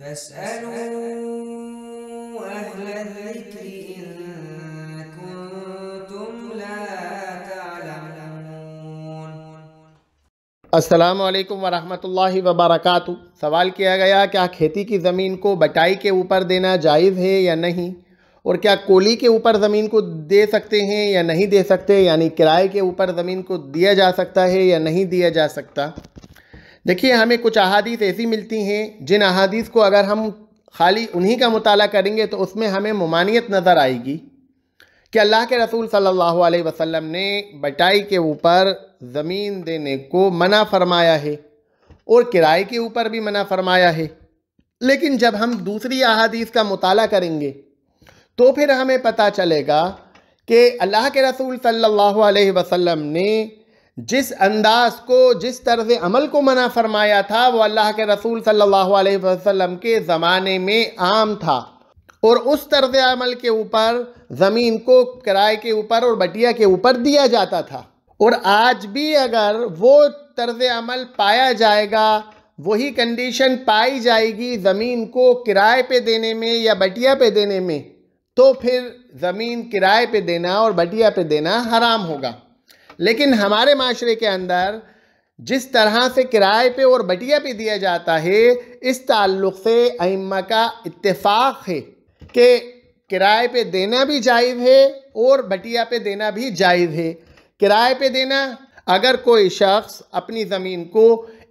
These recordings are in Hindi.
فاسألوا أهل الذكر सवाल किया गया क्या खेती की ज़मीन को बटाई के ऊपर देना जायज़ है या नहीं और क्या कोली के ऊपर ज़मीन को दे सकते हैं या नहीं दे सकते यानी किराए के ऊपर ज़मीन को दिया जा सकता है या नहीं दिया जा सकता देखिए हमें कुछ अहादीस ऐसी मिलती हैं जिन अहादीस को अगर हम खाली उन्हीं का मताल करेंगे तो उसमें हमें ममानियत नज़र आएगी कि अल्लाह के रसूल सल्लल्लाहु अलैहि वसल्लम ने बटाई के ऊपर ज़मीन देने को मना फरमाया है और किराए के ऊपर भी मना फरमाया है लेकिन जब हम दूसरी अहादीस का मताल करेंगे तो फिर हमें पता चलेगा कि अल्लाह के रसूल सल्लल्लाहु अलैहि वसल्लम ने जिस अंदाज को जिस तरह से अमल को मना फरमाया था वो अल्लाह के रसूल सल्लल्लाहु अलैहि वसल्लम के ज़माने में आम था और उस तरह अमल के ऊपर ज़मीन को किराए के ऊपर और बटिया के ऊपर दिया जाता था और आज भी अगर वो तर्ज अमल पाया जाएगा वही कंडीशन पाई जाएगी ज़मीन को किराए पे देने में या बटिया पे देने में तो फिर ज़मीन किराए पे देना और बटिया पे देना हराम होगा लेकिन हमारे माशरे के अंदर जिस तरह से किराए पे और बटिया पे दिया जाता है इस ताल्लुक़ से अम्मा का इत्तेफाक है कि किराए पे देना भी जायज़ है और बटिया पे देना भी जायज़ है किराए पे देना अगर कोई शख्स अपनी ज़मीन को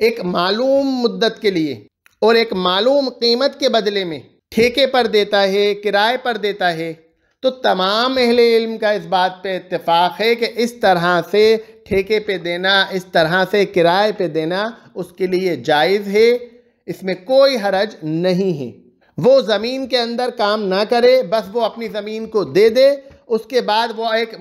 एक मालूम मुद्दत के लिए और एक मालूम कीमत के बदले में ठेके पर देता है किराए पर देता है तो तमाम अहल इल्म का इस बात पे इत्तेफाक़ है कि इस तरह से ठेके पे देना इस तरह से किराए पे देना उसके लिए जायज़ है इसमें कोई हरज नहीं है वो ज़मीन के अंदर काम ना करे बस वो अपनी ज़मीन को दे दे उसके बाद वो एक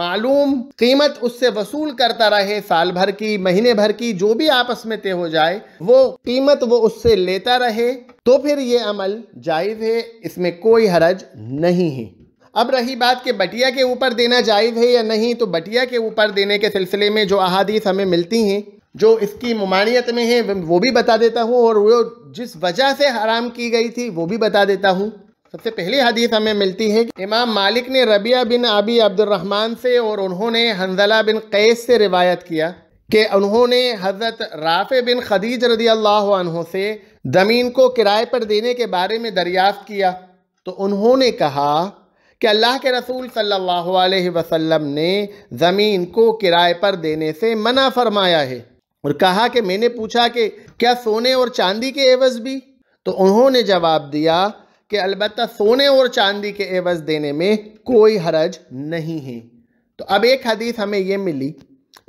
मालूम कीमत उससे वसूल करता रहे साल भर की महीने भर की जो भी आपस में तय हो जाए वो कीमत वो उससे लेता रहे तो फिर ये अमल जायज़ है इसमें कोई हरज नहीं है अब रही बात कि बटिया के ऊपर देना जायज़ है या नहीं तो बटिया के ऊपर देने के सिलसिले में जो अहादीस हमें मिलती हैं जो इसकी ममानियत में है वो भी बता देता हूँ और वो जिस वजह से हराम की गई थी वो भी बता देता हूँ सबसे पहली हदीस हमें मिलती है इमाम मालिक ने रबिया बिन अबी अब्दुलरहमान से और उन्होंने हंजला बिन कैस से रिवायत किया कि उन्होंने हज़रत राफ़े बिन खदीज रदी अल्लाह से ज़मीन को किराए पर देने के बारे में दरियाफ्त किया तो उन्होंने कहा कि अल्लाह के रसूल सल्लल्लाहु अलैहि वसल्लम ने ज़मीन को किराए पर देने से मना फरमाया है और कहा कि मैंने पूछा कि क्या सोने और चांदी के एवज़ भी तो उन्होंने जवाब दिया कि अलबत् सोने और चांदी के एवज़ देने में कोई हरज नहीं है तो अब एक हदीस हमें ये मिली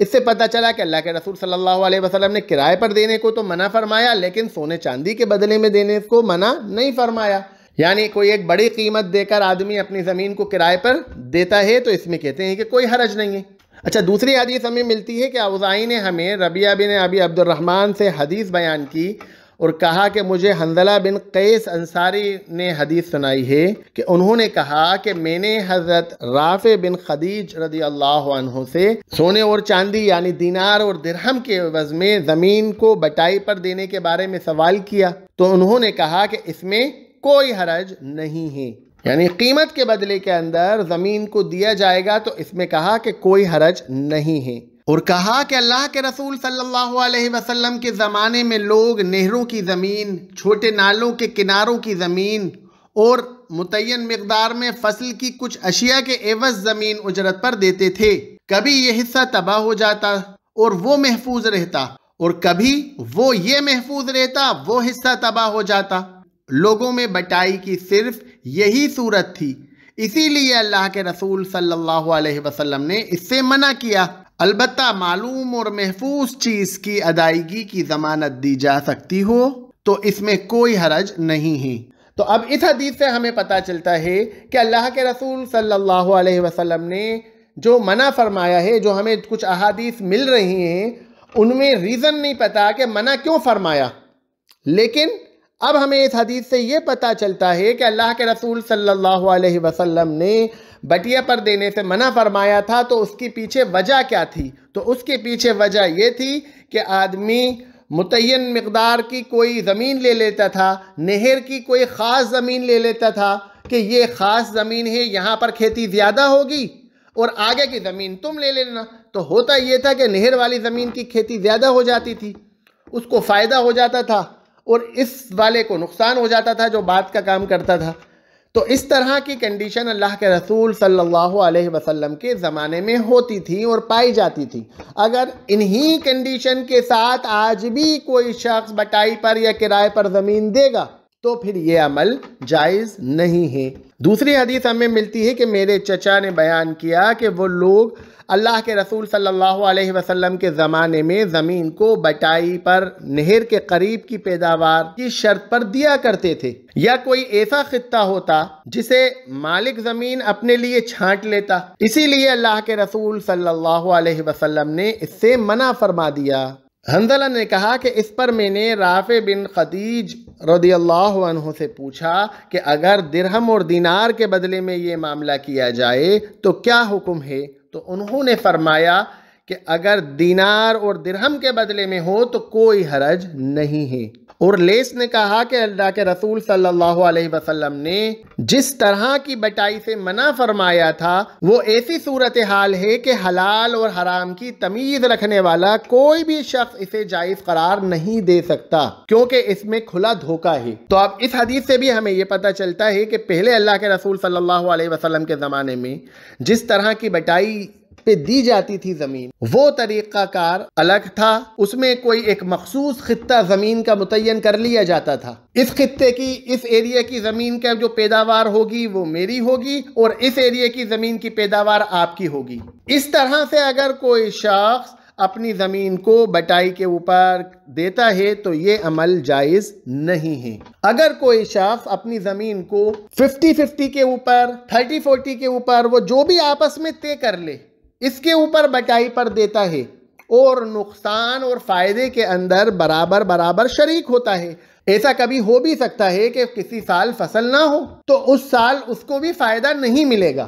इससे पता चला कि अल्लाह के रसूल सल्लल्लाहु अलैहि वसल्लम ने किराए पर देने को तो मना फरमाया लेकिन सोने चांदी के बदले में देने को मना नहीं फरमाया यानी कोई एक बड़ी कीमत देकर आदमी अपनी ज़मीन को किराए पर देता है तो इसमें कहते हैं कि कोई हरज नहीं है अच्छा दूसरी हदीस हमें मिलती है कि अवज़ाई ने हमें रबिया बिन अबी अब्दुलरहमान से हदीस बयान की और कहा कि मुझे हंजला बिन कैस अंसारी ने हदीस सुनाई है कि उन्होंने कहा कि मैंने हज़रत राफ़े बिन खदीज रदी अल्लाह से सोने और चांदी यानी दीनार और दिरहम के वज में ज़मीन को बटाई पर देने के बारे में सवाल किया तो उन्होंने कहा कि इसमें कोई हरज नहीं है यानी कीमत के बदले के अंदर ज़मीन को दिया जाएगा तो इसमें कहा कि कोई हरज नहीं है और कहा कि अल्लाह के रसूल सल्लल्लाहु अलैहि वसल्लम के ज़माने में लोग नहरों की ज़मीन छोटे नालों के किनारों की ज़मीन और मुतन मकदार में फसल की कुछ अशिया के एवज ज़मीन उजरत पर देते थे कभी ये हिस्सा तबाह हो जाता और वो महफूज रहता और कभी वो ये महफूज रहता वो हिस्सा तबाह हो जाता लोगों में बटाई की सिर्फ यही सूरत थी इसीलिए अल्लाह के रसूल सल्लल्लाहु अलैहि वसल्लम ने इससे मना किया अलबत् मालूम और महफूज चीज़ की अदायगी की ज़मानत दी जा सकती हो तो इसमें कोई हरज नहीं है तो अब इस हदीस से हमें पता चलता है कि अल्लाह के रसूल सल्लल्लाहु अलैहि वसल्लम ने जो मना फरमाया है जो हमें कुछ अहादीस मिल रही हैं उनमें रीज़न नहीं पता कि मना क्यों फरमाया लेकिन अब हमें इस हदीस से ये पता चलता है कि अल्लाह के रसूल सल्लल्लाहु अलैहि वसल्लम ने बटिया पर देने से मना फरमाया था तो उसके पीछे वजह क्या थी तो उसके पीछे वजह यह थी कि आदमी मुतन मकदार की कोई ज़मीन ले लेता था नहर की कोई ख़ास ज़मीन ले लेता था कि ये ख़ास ज़मीन है यहाँ पर खेती ज़्यादा होगी और आगे की ज़मीन तुम ले लेना तो होता ये था कि नहर वाली ज़मीन की खेती ज़्यादा हो जाती थी उसको फ़ायदा हो जाता था और इस वाले को नुकसान हो जाता था जो बात का काम करता था तो इस तरह की कंडीशन अल्लाह के रसूल सल्लल्लाहु अलैहि वसल्लम के ज़माने में होती थी और पाई जाती थी अगर इन्हीं कंडीशन के साथ आज भी कोई शख्स बटाई पर या किराए पर ज़मीन देगा तो फिर ये अमल जायज़ नहीं है दूसरी हदीस हमें मिलती है कि मेरे चचा ने बयान किया कि वो लोग अल्लाह के रसूल सल्लल्लाहु अलैहि वसल्लम के ज़माने में ज़मीन को बटाई पर नहर के करीब की पैदावार की शर्त पर दिया करते थे या कोई ऐसा खत्ता होता जिसे मालिक ज़मीन अपने लिए छांट लेता इसीलिए अल्लाह के रसूल सल्लल्लाहु अलैहि वसल्लम ने इससे मना फरमा दिया हंजला ने कहा कि इस पर मैंने राफ़े बिन खदीज रदी अल्लाह से पूछा कि अगर दिरहम और दीनार के बदले में ये मामला किया जाए तो क्या हुक्म है तो उन्होंने फरमाया कि अगर दीनार और दिरहम के बदले में हो तो कोई हरज नहीं है और लेस ने कहा कि अल्लाह के रसूल सल्लल्लाहु अलैहि वसल्लम ने जिस तरह की बटाई से मना फरमाया था वो ऐसी सूरत हाल है कि हलाल और हराम की तमीज़ रखने वाला कोई भी शख्स इसे जायज़ करार नहीं दे सकता क्योंकि इसमें खुला धोखा है तो अब इस हदीस से भी हमें यह पता चलता है कि पहले अल्लाह के रसूल सल्लल्लाहु अलैहि वसल्लम के ज़माने में जिस तरह की बटाई पे दी जाती थी ज़मीन वो तरीक़ाकार अलग था उसमें कोई एक मखसूस खत्ता ज़मीन का मुतन कर लिया जाता था इस खत्ते की इस एरिया की ज़मीन का जो पैदावार होगी वो मेरी होगी और इस एरिए की ज़मीन की पैदावार आपकी होगी इस तरह से अगर कोई शख्स अपनी ज़मीन को बटाई के ऊपर देता है तो ये अमल जायज़ नहीं है अगर कोई शख्स अपनी ज़मीन को 50-50 के ऊपर 30-40 के ऊपर वो जो भी आपस में तय कर ले इसके ऊपर बटाई पर देता है और नुकसान और फायदे के अंदर बराबर बराबर शरीक होता है ऐसा कभी हो भी सकता है कि किसी साल फसल ना हो तो उस साल उसको भी फायदा नहीं मिलेगा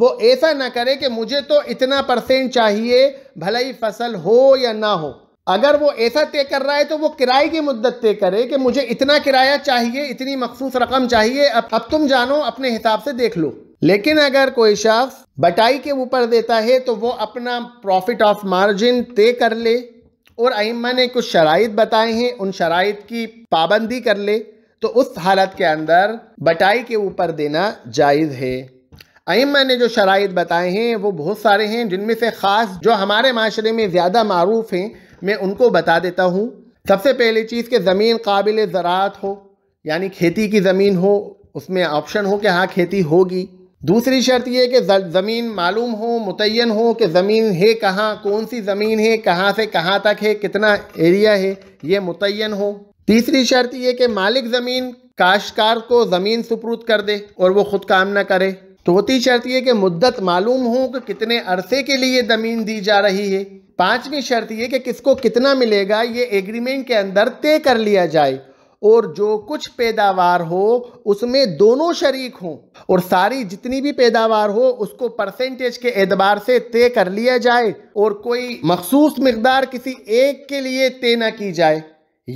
वो ऐसा ना करे कि मुझे तो इतना परसेंट चाहिए भले ही फसल हो या ना हो अगर वो ऐसा तय कर रहा है तो वो किराए की मुद्दत तय करे कि मुझे इतना किराया चाहिए इतनी मखसूस रकम चाहिए अब अब तुम जानो अपने हिसाब से देख लो लेकिन अगर कोई शख्स बटाई के ऊपर देता है तो वो अपना प्रॉफिट ऑफ मार्जिन तय कर ले और अइमा ने कुछ शराइ बताए हैं उन शराइ की पाबंदी कर ले तो उस हालत के अंदर बटाई के ऊपर देना जायज़ है अइमा ने जो शराइ बताए हैं वो बहुत सारे हैं जिनमें से ख़ास जो हमारे माशरे में ज़्यादा मरूफ़ हैं मैं उनको बता देता हूँ सबसे पहली चीज़ कि ज़मीन काबिल ज़रात हो यानी खेती की ज़मीन हो उसमें ऑप्शन हो कि हाँ खेती होगी दूसरी शर्त यह कि ज़मीन मालूम हो मुतन हो कि ज़मीन है कहाँ कौन सी ज़मीन है कहाँ से कहाँ तक है कितना एरिया है ये मुतन हो तीसरी शर्त यह कि मालिक ज़मीन काश्तकार को ज़मीन सुप्रूद कर दे और वो ख़ुद काम ना करे चौथी शर्त यह कि मुद्दत मालूम हो कि कितने अरसे के लिए ज़मीन दी जा रही है पांचवी शर्त यह कि किसको कितना मिलेगा ये एग्रीमेंट के अंदर तय कर लिया जाए और जो कुछ पैदावार हो उसमें दोनों शरीक हों और सारी जितनी भी पैदावार हो उसको परसेंटेज के एतबार से तय कर लिया जाए और कोई मखसूस मकदार किसी एक के लिए तय ना की जाए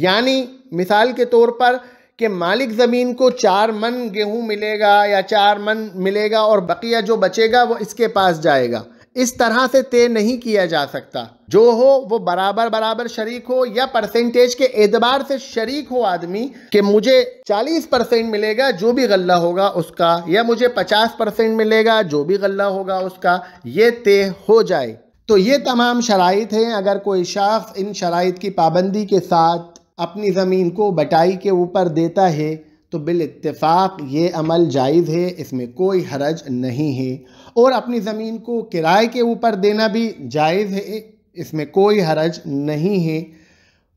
यानी मिसाल के तौर पर कि मालिक ज़मीन को चार मन गेहूं मिलेगा या चार मन मिलेगा और बकिया जो बचेगा वो इसके पास जाएगा इस तरह से तय नहीं किया जा सकता जो हो वो बराबर बराबर शरीक हो या परसेंटेज के एतबार से शरीक हो आदमी कि मुझे 40 परसेंट मिलेगा जो भी गल्ला होगा उसका या मुझे 50 परसेंट मिलेगा जो भी गल्ला होगा उसका ये तय हो जाए तो ये तमाम शराइ हैं अगर कोई शख्स इन शराइ की पाबंदी के साथ अपनी ज़मीन को बटाई के ऊपर देता है तो बिल इतफाक़ ये अमल जायज़ है इसमें कोई हरज नहीं है और अपनी ज़मीन को किराए के ऊपर देना भी जायज़ है इसमें कोई हरज नहीं है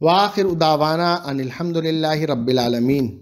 वाखिर उदावाना अनिलहमदिल्ला रबालमीन